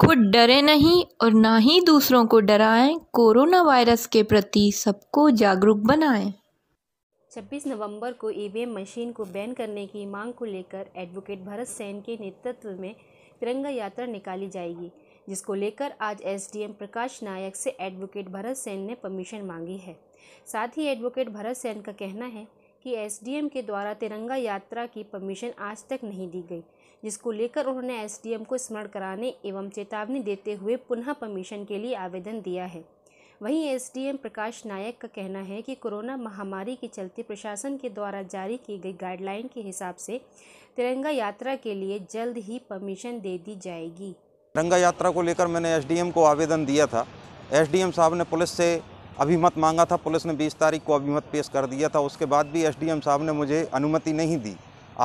खुद डरे नहीं और ना ही दूसरों को डराएं कोरोना वायरस के प्रति सबको जागरूक बनाएं 26 नवंबर को ईवीएम e मशीन को बैन करने की मांग को लेकर एडवोकेट भरत सेन के नेतृत्व में तिरंगा यात्रा निकाली जाएगी जिसको लेकर आज एसडीएम प्रकाश नायक से एडवोकेट भरत सेन ने परमिशन मांगी है साथ ही एडवोकेट भरत सेन का कहना है कि एसडीएम के द्वारा तिरंगा यात्रा की परमिशन आज तक नहीं दी गई जिसको लेकर उन्होंने एसडीएम को स्मरण कराने एवं चेतावनी देते हुए पुनः परमिशन के लिए आवेदन दिया है वहीं एसडीएम प्रकाश नायक का कहना है कि कोरोना महामारी के चलते प्रशासन के द्वारा जारी की गई गाइडलाइन के हिसाब से तिरंगा यात्रा के लिए जल्द ही परमिशन दे दी जाएगी तिरंगा यात्रा को लेकर मैंने एसडीएम को आवेदन दिया था एसडीएम साहब ने पुलिस से अभी मत मांगा था पुलिस ने बीस तारीख को अभी मत पेश कर दिया था उसके बाद भी एसडीएम साहब ने मुझे अनुमति नहीं दी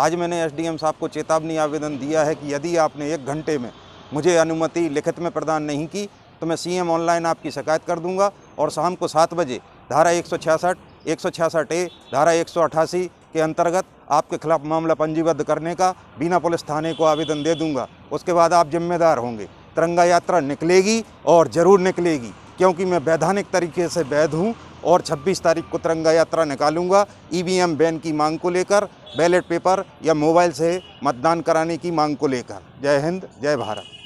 आज मैंने एसडीएम साहब को चेतावनी आवेदन दिया है कि यदि आपने एक घंटे में मुझे अनुमति लिखित में प्रदान नहीं की तो मैं सीएम ऑनलाइन आपकी शिकायत कर दूंगा और शाम को सात बजे धारा एक सौ छियासठ ए धारा एक के अंतर्गत आपके खिलाफ मामला पंजीबद्ध करने का बिना पुलिस थाने को आवेदन दे दूँगा उसके बाद आप जिम्मेदार होंगे तिरंगा यात्रा निकलेगी और ज़रूर निकलेगी क्योंकि मैं वैधानिक तरीके से वैध हूँ और 26 तारीख को तिरंगा यात्रा निकालूंगा ईवीएम e बैन की मांग को लेकर बैलेट पेपर या मोबाइल से मतदान कराने की मांग को लेकर जय हिंद जय भारत